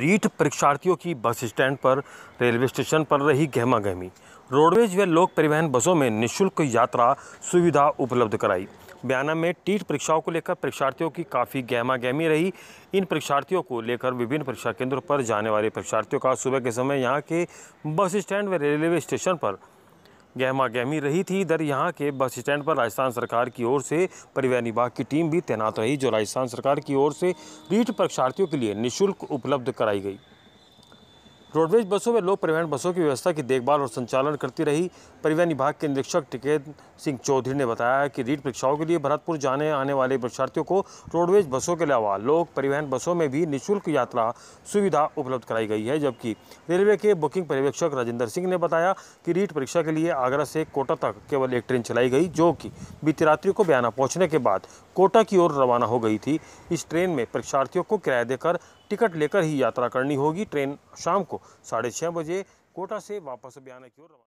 रीट परीक्षार्थियों की bus stand पर रेलवे स्टेशन पर रही गहमा गहमी रोडवेज व लोक परिवहन बसों में निशुल्क यात्रा सुविधा उपलब्ध कराई बयाना में टीट परीक्षाओं को लेकर परीक्षार्थियों की काफ़ी गहमा गहमी रही इन परीक्षार्थियों को लेकर विभिन्न परीक्षा केंद्रों पर जाने वाले परीक्षार्थियों का सुबह के समय यहाँ के बस स्टैंड व रेलवे स्टेशन पर गहमा गहमी रही थी इधर यहाँ के बस स्टैंड पर राजस्थान सरकार की ओर से परिवहन विभाग की टीम भी तैनात रही जो राजस्थान सरकार की ओर से रीट परीक्षार्थियों के लिए निःशुल्क उपलब्ध कराई गई रोडवेज बसों में लोक परिवहन बसों की व्यवस्था की देखभाल और संचालन करती रही परिवहन विभाग के निरीक्षक टिकेत सिंह चौधरी ने बताया कि रीट परीक्षाओं के लिए भरतपुर जाने आने वाले परीक्षार्थियों को रोडवेज बसों के अलावा लोक परिवहन बसों में भी निःशुल्क यात्रा सुविधा उपलब्ध कराई गई है जबकि रेलवे के बुकिंग पर्यवेक्षक राजेंद्र सिंह ने बताया कि रीट परीक्षा के लिए आगरा से कोटा तक केवल एक ट्रेन चलाई गई जो कि बीती रात्रि को बयाना पहुंचने के बाद कोटा की ओर रवाना हो गई थी इस ट्रेन में परीक्षार्थियों को किराया देकर टिकट लेकर ही यात्रा करनी होगी ट्रेन शाम को साढ़े छः बजे कोटा से वापस अभियान की ओर